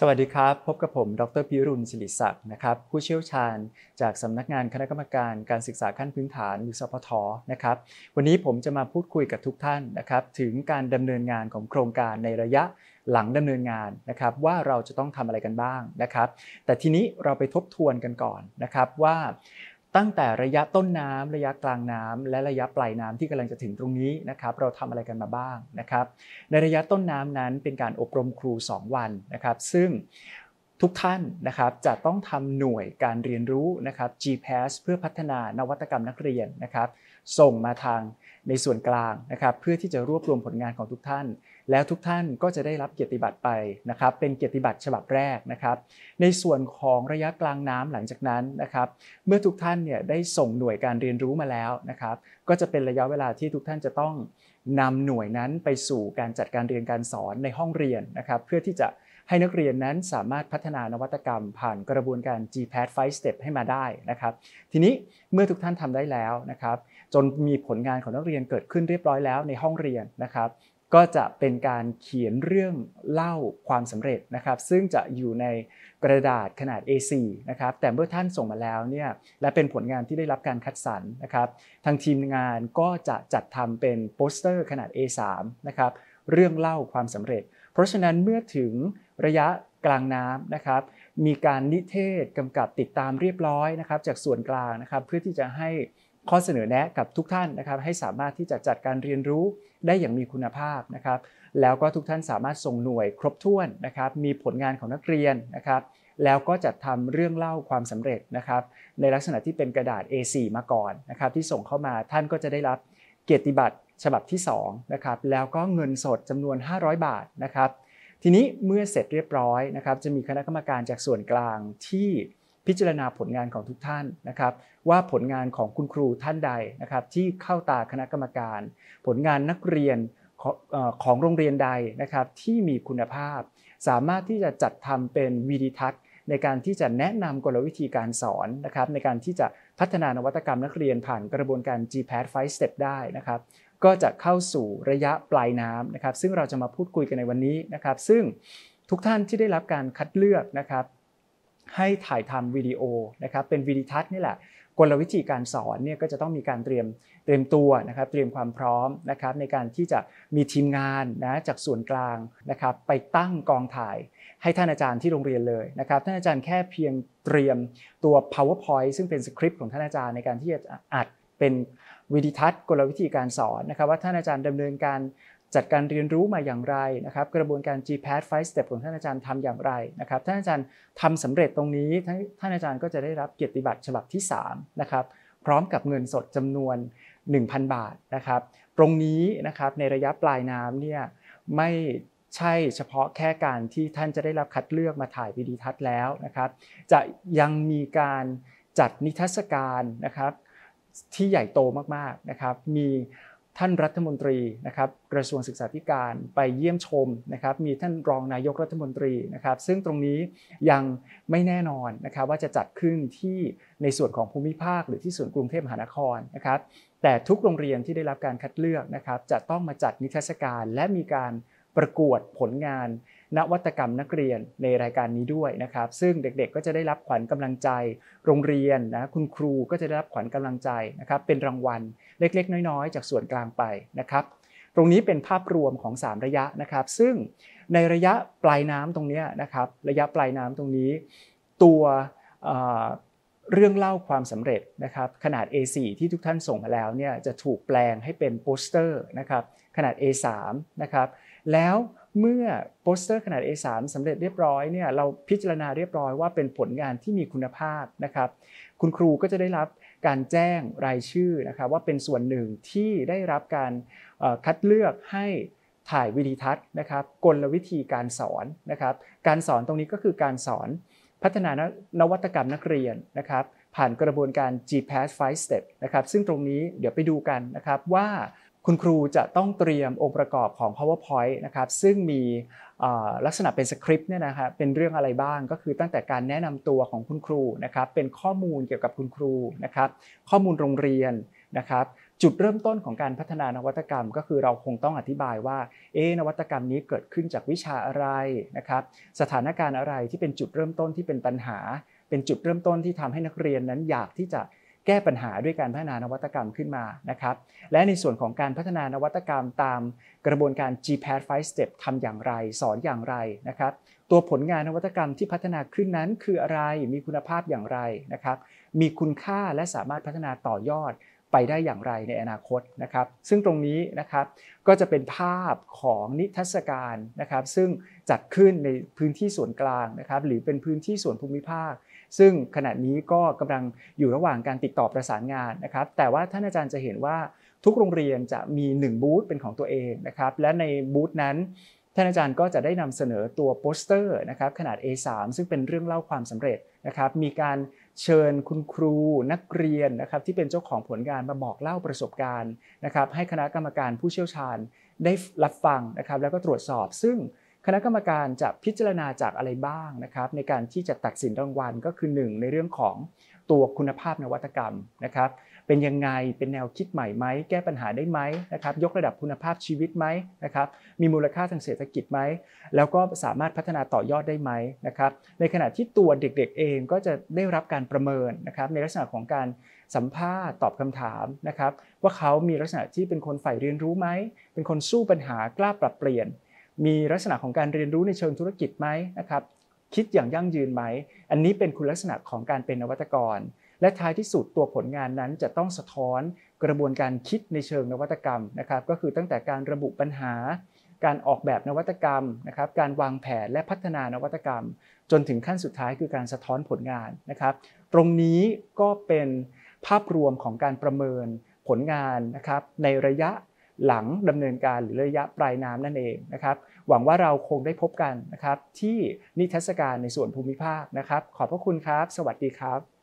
สวัสดีครับ พบกับผม ดร พิรุณศิริศักดิ์นะครับ ผู้เชี่ยวชาญจากสำนักงานคณะกรรมการการศึกษาขั้นพื้นฐานหรือสพทนะครับ วันนี้ผมจะมาพูดคุยกับทุกท่านนะครับ ถึงการดำเนินงานของโครงการในระยะหลังดำเนินงานนะครับ ว่าเราจะต้องทำอะไรกันบ้างนะครับ แต่ทีนี้เราไปทบทวนกันก่อนนะครับว่าตั้งแต่ระยะต้นน้ำระยะกลางน้ำและระยะปลายน้ำที่กำลังจะถึงตรงนี้นะครับเราทำอะไรกันมาบ้างนะครับในระยะต้นน้ำนั้นเป็นการอบรมครู 2 วันนะครับ ซึ่งทุกท่านนะครับจะต้องทำหน่วยการเรียนรู้นะครับ GPS เพื่อพัฒนานวัตกรรมนักเรียนนะครับส่งมาทางในส่วนกลางนะครับเพื่อที่จะรวบรวมผลงานของทุกท่านแล้วทุกท่านก็จะได้รับเกียรติบัตรไปนะครับ เป็นเกียรติบัตรฉบับแรกนะครับ ในส่วนของระยะกลางน้ำหลังจากนั้นนะครับ เมื่อทุกท่านเนี่ยได้ส่งหน่วยการเรียนรู้มาแล้วนะครับ ก็จะเป็นระยะเวลาที่ทุกท่านจะต้องนำหน่วยนั้นไปสู่การจัดการเรียนการสอนในห้องเรียนนะครับ เพื่อที่จะให้นักเรียนนั้นสามารถพัฒนานวัตกรรมผ่านกระบวนการ GPAD 5 Step ให้มาได้นะครับ ทีนี้เมื่อทุกท่านทำได้แล้วนะครับ จนมีผลงานของนักเรียนเกิดขึ้นเรียบร้อยแล้วในห้องเรียนนะครับก็จะเป็นการเขียนเรื่องเล่าความสำเร็จนะครับ ซึ่งจะอยู่ในกระดาษขนาด A4 นะครับแต่เมื่อท่านส่งมาแล้วเนี่ยและเป็นผลงานที่ได้รับการคัดสรรนะครับทางทีมงานก็จะจัดทำเป็นโปสเตอร์ขนาด A3 นะครับเรื่องเล่าความสำเร็จ เพราะฉะนั้นเมื่อถึงระยะกลางน้ำนะครับ มีการนิเทศกำกับติดตามเรียบร้อยนะครับจากส่วนกลางนะครับเพื่อที่จะให้ข้อเสนอแนะกับทุกท่านนะครับให้สามารถที่จะจัดการเรียนรู้ได้อย่างมีคุณภาพนะครับแล้วก็ทุกท่านสามารถส่งหน่วยครบถ้วนนะครับมีผลงานของนักเรียนนะครับแล้วก็จัดทำเรื่องเล่าความสำเร็จนะครับในลักษณะที่เป็นกระดาษ A4 มาก่อนนะครับที่ส่งเข้ามาท่านก็จะได้รับเกียรติบัตรฉบับที่2นะครับแล้วก็เงินสดจำนวน 500 บาทนะครับ ทีนี้เมื่อเสร็จเรียบร้อยนะครับจะมีคณะกรรมการจากส่วนกลางที่พิจารณาผลงานของทุกท่านนะครับ ว่าผลงานของคุณครูท่านใดนะครับ ที่เข้าตาคณะกรรมการ ผลงานนักเรียนของโรงเรียนใดนะครับ ที่มีคุณภาพ สามารถที่จะจัดทำเป็นวีดิทัศน์ ในการที่จะแนะนำกลวิธีการสอนนะครับ ในการที่จะพัฒนานวัตกรรมนักเรียนผ่านกระบวนการ GPAD 5 Step ได้นะครับ ก็จะเข้าสู่ระยะปลายน้ำนะครับ ซึ่งเราจะมาพูดคุยกันในวันนี้นะครับ ซึ่งทุกท่านที่ได้รับการคัดเลือกนะครับให้ถ่ายทำวิดีโอนะครับเป็นวิดีทัศน์นี่แหละกลวิธีการสอนเนี่ยก็จะต้องมีการเตรียมเตรียมตัวนะครับเตรียมความพร้อมนะครับในการที่จะมีทีมงานนะจากส่วนกลางนะครับไปตั้งกองถ่ายให้ท่านอาจารย์ที่โรงเรียนเลยนะครับท่านอาจารย์แค่เพียงเตรียมตัว powerpoint ซึ่งเป็นสคริปต์ของท่านอาจารย์ในการที่จะอัดเป็นวิดีทัศน์กลวิธีการสอนนะครับ ว่าท่านอาจารย์ดำเนินการจัดการเรียนรู้มาอย่างไรนะครับ กระบวนการ GPAD 5 Step ของท่านอาจารย์ทำอย่างไรนะครับท่านอาจารย์ทำสำเร็จตรงนี้ ท่านอาจารย์ก็จะได้รับเกียรติบัตรฉบับที่3นะครับพร้อมกับเงินสดจำนวน 1,000 บาทนะครับ ตรงนี้นะครับในระยะปลายน้ำเนี่ยไม่ใช่เฉพาะแค่การที่ท่านจะได้รับคัดเลือกมาถ่ายวิดีทัศน์แล้วนะครับ จะยังมีการจัดนิทรรศการนะครับที่ใหญ่โตมากๆนะครับ มีท่านรัฐมนตรีนะครับกระทรวงศึกษาธิการไปเยี่ยมชมนะครับมีท่านรองนายกรัฐมนตรีนะครับ ซึ่งตรงนี้ยังไม่แน่นอนนะครับว่าจะจัดขึ้นที่ในส่วนของภูมิภาคหรือที่ส่วนกรุงเทพมหานครนะครับแต่ทุกโรงเรียนที่ได้รับการคัดเลือกนะครับจะต้องมาจัดนิทรรศการและมีการประกวดผลงานนวัตกรรมนักเรียนในรายการนี้ด้วยนะครับ ซึ่งเด็กๆ ก็จะได้รับขวัญกำลังใจโรงเรียนนะคุณครูก็จะได้รับขวัญกำลังใจนะครับเป็นรางวัลเล็กๆ น้อย ๆ จากส่วนกลางไปนะครับ ตรงนี้เป็นภาพรวมของ 3 ระยะนะครับ ซึ่งในระยะปลายน้ำตรงนี้นะครับระยะปลายน้ำตรงนี้ ตัวเรื่องเล่าความสำเร็จนะครับขนาด A4 ที่ทุกท่านส่งมาแล้วเนี่ยจะถูกแปลงให้เป็นโปสเตอร์นะครับขนาด A3 นะครับแล้วเมื่อโปสเตอร์ขนาด A3 สำเร็จเรียบร้อยเนี่ยเราพิจารณาเรียบร้อยว่าเป็นผลงานที่มีคุณภาพนะครับ คุณครูก็จะได้รับการแจ้งรายชื่อนะครับว่าเป็นส่วนหนึ่งที่ได้รับการคัดเลือกให้ถ่ายวิดีทัศน์นะครับ กลวิธีการสอนนะครับการสอนตรงนี้ก็คือการสอนพัฒนานวัตกรรมนักเรียนนะครับผ่านกระบวนการ GPAS 5 Step นะครับซึ่งตรงนี้เดี๋ยวไปดูกันนะครับว่าคุณครูจะต้องเตรียมองค์ประกอบของ PowerPoint นะครับซึ่งมีลักษณะเป็นสคริปต์เนี่ยนะครับเป็นเรื่องอะไรบ้างก็คือตั้งแต่การแนะนำตัวของคุณครูนะครับเป็นข้อมูลเกี่ยวกับคุณครูนะครับข้อมูลโรงเรียนนะครับจุดเริ่มต้นของการพัฒนานวัตกรรม ก็คือเราคงต้องอธิบายว่า เอนวัตกรรมนี้เกิดขึ้นจากวิชาอะไรนะครับสถานการณ์อะไรที่เป็นจุดเริ่มต้นที่เป็นปัญหา เป็นจุดเริ่มต้นที่ทำให้นักเรียนนั้นอยากที่จะแก้ปัญหาด้วยการพัฒนานวัตกรรมขึ้นมานะครับและในส่วนของการพัฒนานวัตกรรมตามกระบวนการ GPAD 5 Step ทำอย่างไร สอนอย่างไรนะครับตัวผลงานนวัตกรรมที่พัฒนาขึ้นนั้นคืออะไรมีคุณภาพอย่างไรนะครับ มีคุณค่าและสามารถพัฒนาต่อยอดไปได้อย่างไรในอนาคตนะครับ ซึ่งตรงนี้นะครับก็จะเป็นภาพของนิทรรศการนะครับ ซึ่งจัดขึ้นในพื้นที่ส่วนกลางนะครับหรือเป็นพื้นที่ส่วนภูมิภาคซึ่งขณะนี้ก็กำลังอยู่ระหว่างการติดต่อประสานงานนะครับ แต่ว่าท่านอาจารย์จะเห็นว่าทุกโรงเรียนจะมี1บูธเป็นของตัวเองนะครับ และในบูธนั้น ท่านอาจารย์ก็จะได้นำเสนอตัวโปสเตอร์นะครับขนาด A3 ซึ่งเป็นเรื่องเล่าความสำเร็จนะครับ มีการเชิญ คุณครู นักเรียนนะครับที่เป็นเจ้าของผลงานมาบอกเล่าประสบการณ์นะครับให้คณะกรรมการผู้เชี่ยวชาญได้รับฟังนะครับแล้วก็ตรวจสอบซึ่งคณะกรรมการจะพิจารณาจากอะไรบ้างนะครับในการที่จะตัดสินรางวัลก็คือ1ในเรื่องของตัวคุณภาพนวัตกรรมนะครับเป็นยังไงเป็นแนวคิดใหม่ไหมแก้ปัญหาได้ไหมนะครับยกระดับคุณภาพชีวิตไหมนะครับมีมูลค่าทางเศรษฐกิจไหม แล้วก็สามารถพัฒนาต่อยอดได้ไหมนะครับในขณะที่ตัวเด็กๆ เองก็จะได้รับการประเมินนะครับในลักษณะของการสัมภาษณ์ตอบคำถามนะครับว่าเขามีลักษณะที่เป็นคนใฝ่เรียนรู้ไหมเป็นคนสู้ปัญหากล้าปรับเปลี่ยนมีลักษณะของการเรียนรู้ในเชิงธุรกิจไหมนะครับคิดอย่างยั่งยืนไหมอันนี้เป็นคุณลักษณะของการเป็นนวัตกร และท้ายที่สุดตัวผลงานนั้น จะต้องสะท้อนกระบวนการคิดในเชิงนวัตกรรมนะครับก็คือตั้งแต่การระบุปัญหาการออกแบบนวัตกรรมนะครับการวางแผนและพัฒนานวัตกรรม จนถึงขั้นสุดท้ายคือการสะท้อนผลงานนะครับ ตรงนี้ก็เป็นภาพรวมของการประเมินผลงานนะครับในระยะหลังดำเนินการหรือระยะปลายน้ำนั่นเองนะครับหวังว่าเราคงได้พบกันนะครับ ที่นิทรรศการในส่วนภูมิภาคนะครับขอบพระคุณครับ สวัสดีครับ